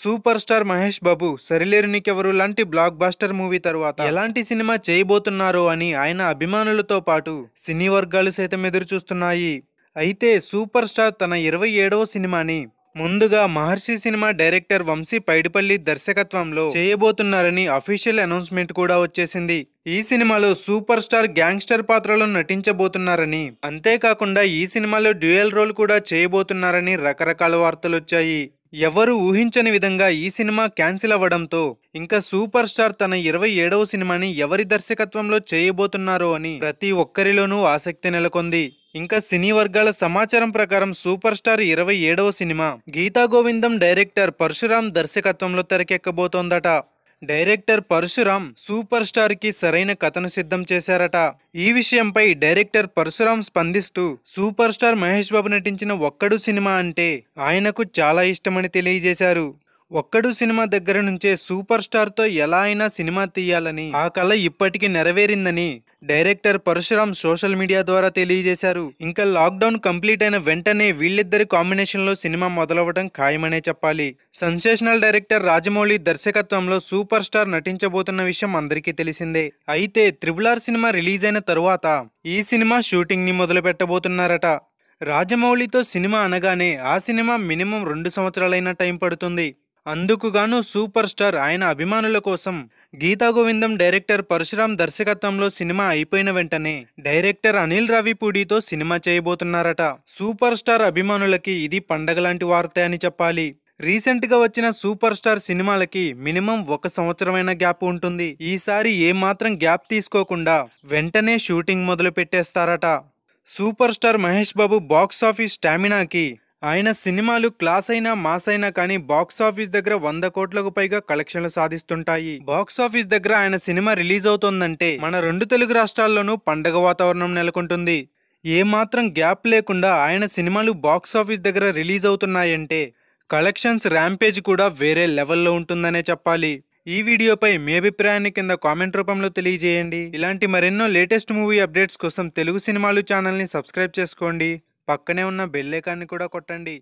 super star Mahesh Babu Sarileru Neekevvaru లాంటి black buster movie తర్వాత ఎలాంటి సినిమా చేయబోతున్నారో అని ఆయన అభిమానులతో పాటు సినీ వర్గాలు సైతం ఎదురు చూస్తున్నాయి అయితే సూపర్ స్టార్ తన ఇరవై ఏడవ సినిమాని ముందుగా మహర్షి సినిమా డైరెక్టర్ వంశీ పైడిపల్లి దర్శకత్వంలో చేయబోతున్నారని అఫీషియల్ అనౌన్స్మెంట్ కూడా వచ్చేసింది ఈ సినిమాలో సూపర్ స్టార్ గ్యాంగ్స్టర్ పాత్రలో నటించబోతున్నారని అంతేకాకుండా ఈ సినిమాలో డ్యూయల్ రోల్ కూడా చేయబోతున్నారని రకరకాల వార్తలు వచ్చాయి ఎవరు ఊహించని విధంగా ఈ సినిమా క్యాన్సిల్ అవ్వడంతో ఇంకా సూపర్ స్టార్ తన ఇరవై ఏడవ సినిమాని ఎవరి దర్శకత్వంలో చేయబోతున్నారో అని ప్రతి ఒక్కరిలోనూ ఆసక్తి నెలకొంది ఇంకా సినీ వర్గాల సమాచారం ప్రకారం సూపర్ స్టార్ ఇరవై ఏడవ సినిమా గీతా గోవిందం డైరెక్టర్ పరశురాం దర్శకత్వంలో తెరకెక్కబోతోందట డైరెక్టర్ పరశురామ్ సూపర్ స్టార్ కి సరైన కథను సిద్ధం చేశారట ఈ విషయంపై డైరెక్టర్ పరశురామ్ స్పందిస్తూ సూపర్ స్టార్ మహేష్ బాబు నటించిన ఒక్కడు సినిమా అంటే ఆయనకు చాలా ఇష్టమని తెలియజేశారు ఒక్కడు సినిమా దగ్గర నుంచే సూపర్ స్టార్తో ఎలా అయినా సినిమా తీయాలని ఆ కళ ఇప్పటికీ నెరవేరిందని డైరెక్టర్ పరశురామ్ సోషల్ మీడియా ద్వారా తెలియజేశారు ఇంకా లాక్డౌన్ కంప్లీట్ అయిన వెంటనే వీళ్ళిద్దరి కాంబినేషన్లో సినిమా మొదలవ్వడం ఖాయమనే చెప్పాలి సెన్సేషనల్ డైరెక్టర్ రాజమౌళి దర్శకత్వంలో సూపర్ స్టార్ నటించబోతున్న విషయం అందరికీ తెలిసిందే అయితే త్రిబుల్ ఆర్ సినిమా రిలీజ్ అయిన తరువాత ఈ సినిమా షూటింగ్ని మొదలు పెట్టబోతున్నారట రాజమౌళితో సినిమా అనగానే ఆ సినిమా మినిమం రెండు సంవత్సరాలైన టైం పడుతుంది అందుకుగాను సూపర్ స్టార్ ఆయన అభిమానుల కోసం గీతా గోవిందం డైరెక్టర్ పరశురాం దర్శకత్వంలో సినిమా అయిపోయిన వెంటనే డైరెక్టర్ అనిల్ రావిపూడితో సినిమా చేయబోతున్నారట సూపర్ స్టార్ అభిమానులకి ఇది పండగలాంటి వార్త అని చెప్పాలి రీసెంట్గా వచ్చిన సూపర్ స్టార్ సినిమాలకి మినిమం ఒక సంవత్సరమైన గ్యాప్ ఉంటుంది ఈసారి ఏమాత్రం గ్యాప్ తీసుకోకుండా వెంటనే షూటింగ్ మొదలు పెట్టేస్తారట super star Mahesh Babu box office స్టామినాకి ఆయన సినిమాలు క్లాస్ అయినా మాస్ అయినా కానీ బాక్స్ ఆఫీస్ దగ్గర వంద కోట్లకు పైగా కలెక్షన్లు సాధిస్తుంటాయి బాక్స్ ఆఫీస్ దగ్గర ఆయన సినిమా రిలీజ్ అవుతోందంటే మన రెండు తెలుగు రాష్ట్రాల్లోనూ పండగ వాతావరణం నెలకొంటుంది ఏమాత్రం గ్యాప్ లేకుండా ఆయన సినిమాలు బాక్స్ ఆఫీస్ దగ్గర రిలీజ్ అవుతున్నాయంటే కలెక్షన్స్ ర్యాంపేజ్ కూడా వేరే లెవెల్లో ఉంటుందనే చెప్పాలి ఈ వీడియోపై మీ అభిప్రాయాన్ని కింద కామెంట్ రూపంలో తెలియజేయండి ఇలాంటి మరెన్నో లేటెస్ట్ మూవీ అప్డేట్స్ కోసం తెలుగు సినిమాలు ఛానల్ని సబ్స్క్రైబ్ చేసుకోండి పక్కనే ఉన్న బెల్లేకాన్ని కూడా కొట్టండి